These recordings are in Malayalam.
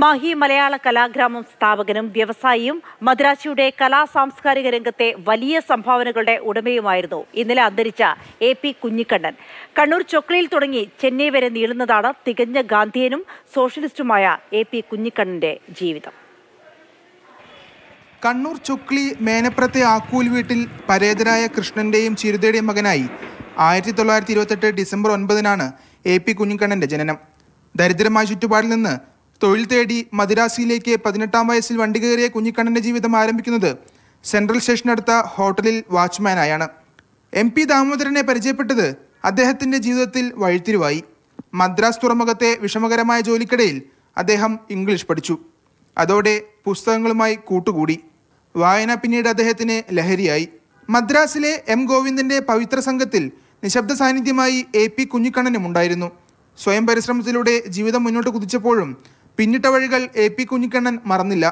മാഹി മലയാള കലാഗ്രാമം സ്ഥാപകനും വ്യവസായിയും മദ്രാസിയുടെ കലാ സാംസ്കാരിക രംഗത്തെ വലിയ സംഭാവനകളുടെ ഉടമയുമായിരുന്നു ഇന്നലെ അന്തരിച്ച എ പി കുഞ്ഞിക്കണ്ണൻ കണ്ണൂർ ചൊക്ലയിൽ തുടങ്ങി ചെന്നൈ വരെ നീളുന്നതാണ് തികഞ്ഞ ഗാന്ധിയനും സോഷ്യലിസ്റ്റുമായ എ പി കുഞ്ഞിക്കണ്ണന്റെ ജീവിതം കണ്ണൂർ ചൊക്ലി മേനപ്രത്തെ ആക്കൂൽ വീട്ടിൽ പരേതരായ കൃഷ്ണന്റെയും ചിരുതയുടെയും മകനായി ആയിരത്തി തൊള്ളായിരത്തി ഇരുപത്തെട്ട് ഡിസംബർ ഒൻപതിനാണ് എ പി കുഞ്ഞിക്കണ്ണന്റെ ജനനം ദരിദ്രമായ ചുറ്റുപാടിൽ നിന്ന് തൊഴിൽ തേടി മദിരാസിയിലേക്ക് പതിനെട്ടാം വയസ്സിൽ വണ്ടി കയറിയ കുഞ്ഞിക്കണ്ണൻ്റെ ജീവിതം ആരംഭിക്കുന്നത് സെൻട്രൽ സ്റ്റേഷനടുത്ത ഹോട്ടലിൽ വാച്ച്മാനായാണ് എം പി ദാമോദരനെ പരിചയപ്പെട്ടത് അദ്ദേഹത്തിൻ്റെ ജീവിതത്തിൽ വഴിത്തിരിവായി മദ്രാസ് തുറമുഖത്തെ വിഷമകരമായ ജോലിക്കിടയിൽ അദ്ദേഹം ഇംഗ്ലീഷ് പഠിച്ചു അതോടെ പുസ്തകങ്ങളുമായി കൂട്ടുകൂടി വായന പിന്നീട് അദ്ദേഹത്തിന് ലഹരിയായി മദ്രാസിലെ എം ഗോവിന്ദൻ്റെ പവിത്ര സംഘത്തിൽ നിശബ്ദ സാന്നിധ്യമായി എ പി കുഞ്ഞിക്കണ്ണനും ഉണ്ടായിരുന്നു സ്വയം പരിശ്രമത്തിലൂടെ ജീവിതം മുന്നോട്ട് കുതിച്ചപ്പോഴും പിന്നിട്ട വഴികൾ എ പി കുഞ്ഞിക്കണ്ണൻ മറന്നില്ല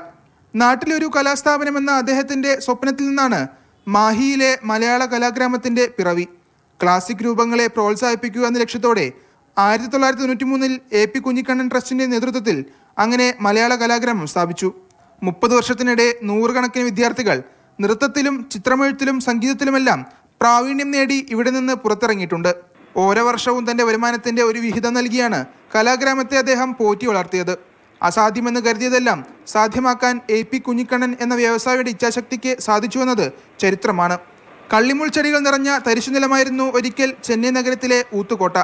നാട്ടിലെ ഒരു കലാസ്ഥാപനമെന്ന അദ്ദേഹത്തിൻ്റെ സ്വപ്നത്തിൽ നിന്നാണ് മാഹിയിലെ മലയാള കലാഗ്രാമത്തിൻ്റെ പിറവി ക്ലാസിക് രൂപങ്ങളെ പ്രോത്സാഹിപ്പിക്കുക എന്ന ലക്ഷ്യത്തോടെ ആയിരത്തി തൊള്ളായിരത്തി തൊണ്ണൂറ്റി മൂന്നിൽ എ പി കുഞ്ഞിക്കണ്ണൻ ട്രസ്റ്റിൻ്റെ നേതൃത്വത്തിൽ അങ്ങനെ മലയാള കലാഗ്രാമം സ്ഥാപിച്ചു മുപ്പത് വർഷത്തിനിടെ നൂറുകണക്കിന് വിദ്യാർത്ഥികൾ നൃത്തത്തിലും ചിത്രമെഴുത്തിലും സംഗീതത്തിലുമെല്ലാം പ്രാവീണ്യം നേടി ഇവിടെ നിന്ന് പുറത്തിറങ്ങിയിട്ടുണ്ട് ഓരോ വർഷവും തൻ്റെ വരുമാനത്തിൻ്റെ ഒരു വിഹിതം നൽകിയാണ് കലാഗ്രാമത്തെ അദ്ദേഹം പോറ്റി വളർത്തിയത് അസാധ്യമെന്ന് കരുതിയതെല്ലാം സാധ്യമാക്കാൻ എ പി കുഞ്ഞിക്കണ്ണൻ എന്ന വ്യവസായിയുടെ ഇച്ഛാശക്തിക്ക് സാധിച്ചുവെന്നത് ചരിത്രമാണ് കള്ളിമുൾ ചെടികൾ നിറഞ്ഞ തരിശുനിലമായിരുന്നു ഒരിക്കൽ ചെന്നൈ നഗരത്തിലെ ഊത്തുകോട്ട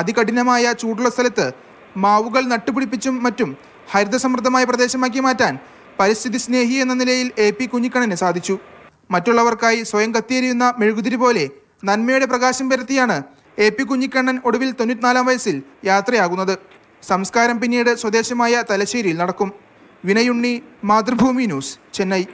അതികഠിനമായ ചൂടുള്ള സ്ഥലത്ത് മാവുകൾ നട്ടുപിടിപ്പിച്ചും മറ്റും ഹരിതസമൃദ്ധമായ പ്രദേശമാക്കി മാറ്റാൻ പരിസ്ഥിതി സ്നേഹി എന്ന നിലയിൽ എ പി കുഞ്ഞിക്കണ്ണന് സാധിച്ചു മറ്റുള്ളവർക്കായി സ്വയം കത്തിയെരിയുന്ന മെഴുകുതിരി പോലെ നന്മയുടെ പ്രകാശം പരത്തിയാണ് എ പി കുഞ്ഞിക്കണ്ണൻ ഒടുവിൽ തൊണ്ണൂറ്റിനാലാം വയസ്സിൽ യാത്രയാകുന്നത് സംസ്കാരം പിന്നീട് സ്വദേശമായ തലശ്ശേരിയിൽ നടക്കും വിനയുണ്ണി മാതൃഭൂമി ന്യൂസ് ചെന്നൈ